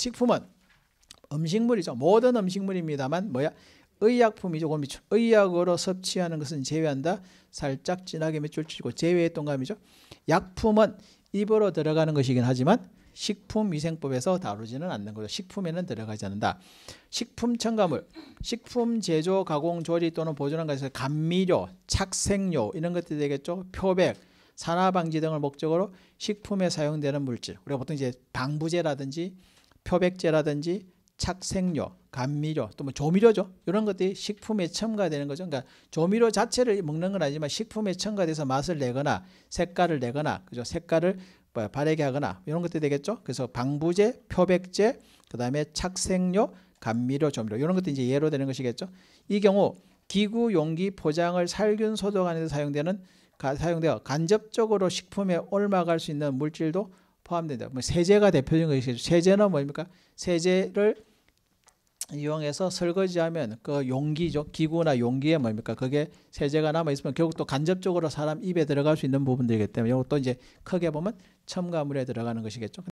식품은 음식물이죠. 모든 음식물입니다만 뭐야? 의약품이죠. 그 의약으로 섭취하는 것은 제외한다. 살짝 진하게 몇줄 치고 제외의 동감이죠. 약품은 입으로 들어가는 것이긴 하지만 식품위생법에서 다루지는 않는 거죠. 식품에는 들어가지 않는다. 식품 첨가물, 식품 제조, 가공, 조리 또는 보존한 것에서 감미료, 착색료 이런 것들이 되겠죠. 표백, 산화 방지 등을 목적으로 식품에 사용되는 물질. 우리가 보통 이제 방부제라든지 표백제라든지 착색료, 감미료, 또 뭐 조미료죠. 이런 것들이 식품에 첨가되는 거죠. 그러니까 조미료 자체를 먹는 건 아니지만 식품에 첨가돼서 맛을 내거나 색깔을 내거나 그죠. 색깔을 뭐 바르게 하거나 이런 것들이 되겠죠. 그래서 방부제, 표백제, 그다음에 착색료, 감미료, 조미료 이런 것들이 이제 예로 되는 것이겠죠. 이 경우 기구, 용기, 포장을 살균 소독하는 데 사용되는 가, 사용되어 간접적으로 식품에 옮아갈수 있는 물질도 포함된다. 뭐 세제가 대표적인 것이죠. 세제는 뭡니까? 세제를 이용해서 설거지하면 그 용기죠. 기구나 용기에 뭡니까? 그게 세제가 남아 있으면 결국 또 간접적으로 사람 입에 들어갈 수 있는 부분들이기 때문에 이것도 이제 크게 보면 첨가물에 들어가는 것이겠죠.